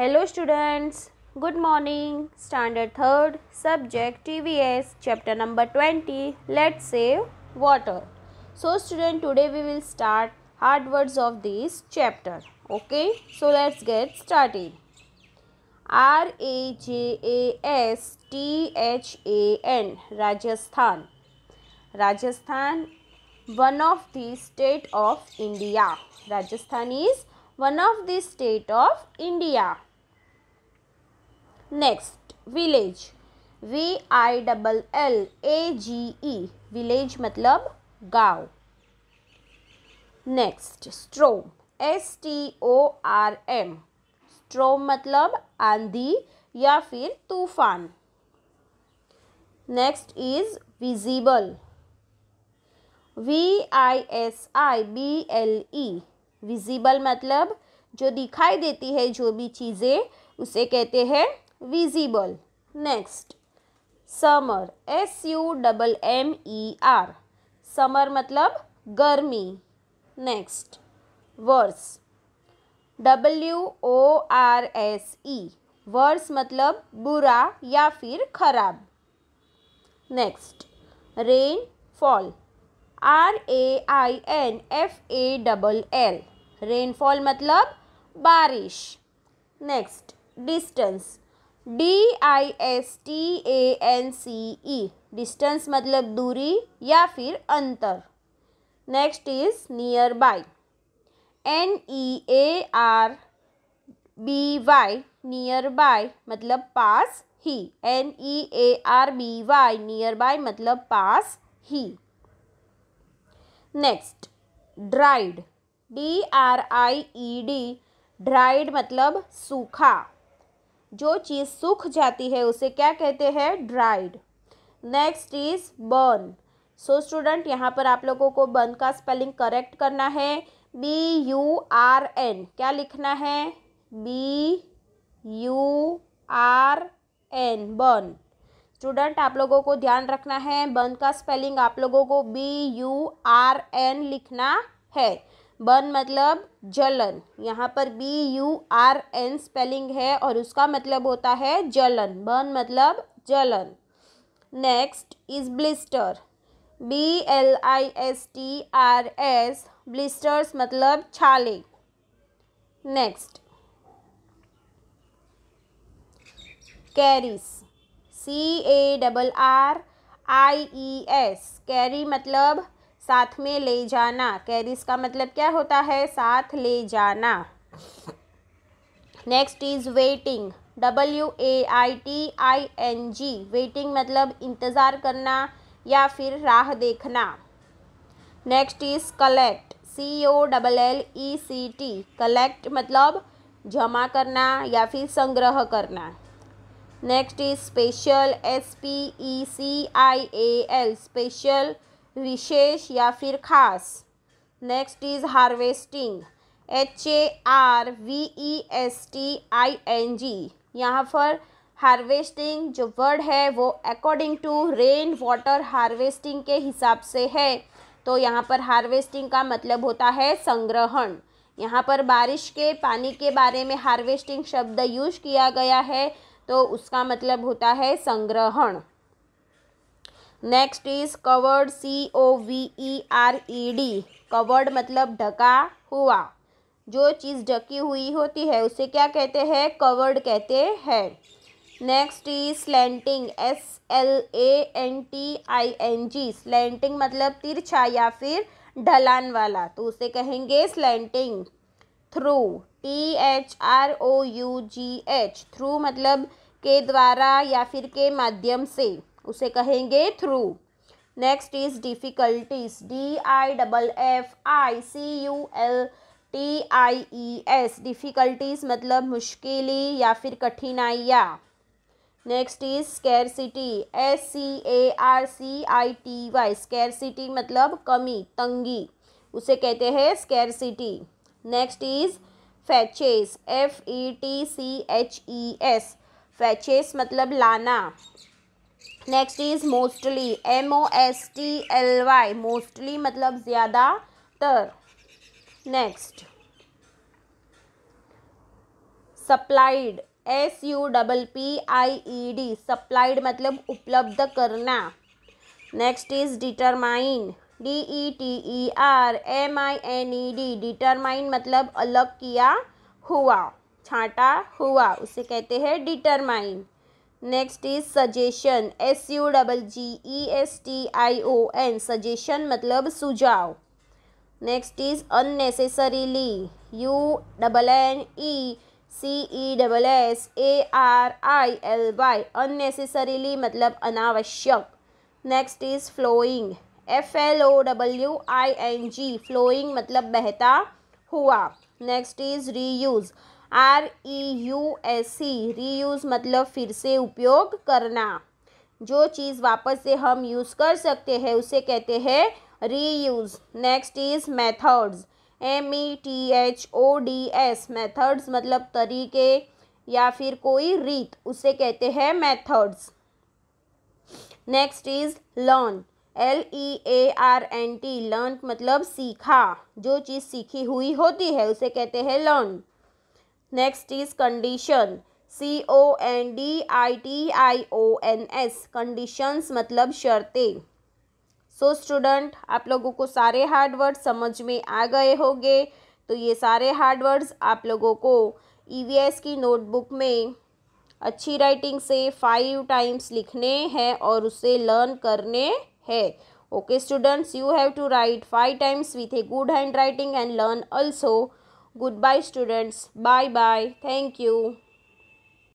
Hello students, good morning. Standard 3rd, subject TVS, chapter number 20. Let's save water. So student, today we will start hard words of this chapter. Okay, so let's get started. R A J A S T H A N Rajasthan. Rajasthan, one of the state of India. Rajasthan is one of the state of India. Next village V I double L A G E village मतलब गांव next storm S T O R M storm मतलब आंधी या फिर तूफान next is visible V I S I B L E visible मतलब जो दिखाई देती है जो भी चीज़ें उसे कहते हैं visible next summer S U double M E R summer मतलब गर्मी next worse W O R S E worse मतलब बुरा या फिर खराब next rain fall R A I N F A double L rainfall मतलब बारिश next distance D I S T A N C E distance मतलब दूरी या फिर अंतर next is near by N E A R B Y near by मतलब पास ही N E A R B Y near by मतलब पास ही next dried D R I E D dried मतलब सूखा जो चीज़ सूख जाती है उसे क्या कहते हैं dried next is burn so student यहाँ पर आप लोगों को बर्न का स्पेलिंग करेक्ट करना है बी यू आर एन क्या लिखना है B U R N burn student आप लोगों को ध्यान रखना है बर्न का स्पेलिंग आप लोगों को बी यू आर एन लिखना है बर्न मतलब जलन यहाँ पर B U R N spelling है और उसका मतलब होता है जलन बर्न मतलब जलन next is blister B L I S T R S blisters मतलब छाले next carries C A double R I E S carry मतलब साथ में ले जाना कैरिस का मतलब क्या होता है साथ ले जाना next is waiting W A I T I N G waiting मतलब इंतज़ार करना या फिर राह देखना next is collect C O double L E C T collect मतलब जमा करना या फिर संग्रह करना next is special S P E C I A L special विशेष या फिर खास next is harvesting H A R V E S T I N G यहाँ पर हार्वेस्टिंग जो वर्ड है वो according to rain water harvesting के हिसाब से है तो यहाँ पर हार्वेस्टिंग का मतलब होता है संग्रहण यहाँ पर बारिश के पानी के बारे में हार्वेस्टिंग शब्द यूज किया गया है तो उसका मतलब होता है संग्रहण next is covered C O V E R E D covered मतलब ढका हुआ जो चीज़ ढकी हुई होती है उसे क्या कहते हैं कवर्ड कहते हैं next is slanting S L A N T I N G slanting मतलब तिरछा या फिर ढलान वाला तो उसे कहेंगे slanting through T H R O U G H through मतलब के द्वारा या फिर के माध्यम से उसे कहेंगे through next is difficulties D I double F I C U L T I E S difficulties मतलब मुश्किली या फिर कठिनाइयाँ next is city S C A R C I T Y city मतलब कमी तंगी उसे कहते हैं city next is fetches F E T C H E S fetches मतलब लाना next is mostly M O S T L Y mostly मतलब ज़्यादातर next supplied S U double P I E D supplied मतलब उपलब्ध करना next is determine D E T E R M I N E D determine मतलब अलग किया हुआ छाटा हुआ उसे कहते हैं determine next is suggestion S U double G E S T I O N suggestion मतलब सुझाव next is unnecessarily U double N E C E double S A R I L Y unnecessarily मतलब अनावश्यक next is flowing F L O W I N G flowing मतलब बहता हुआ next is reuse R E U S C reuse मतलब फिर से उपयोग करना जो चीज़ वापस से हम यूज़ कर सकते हैं उसे कहते हैं reuse next is methods M E T H O D S methods मतलब तरीके या फिर कोई रीत उसे कहते हैं methods next is learn L E A R N T learn मतलब सीखा जो चीज़ सीखी हुई होती है उसे कहते हैं learn next is condition C O N D I T I O N S conditions मतलब शर्तें सो so, स्टूडेंट आप लोगों को सारे हार्ड वर्ड्स समझ में आ गए होंगे तो ये सारे हार्ड वर्ड्स आप लोगों को ई e की नोटबुक में अच्छी राइटिंग से फाइव टाइम्स लिखने हैं और उसे लर्न करने हैं okay students you have to write five times with a good hand writing and learn also goodbye students bye bye thank you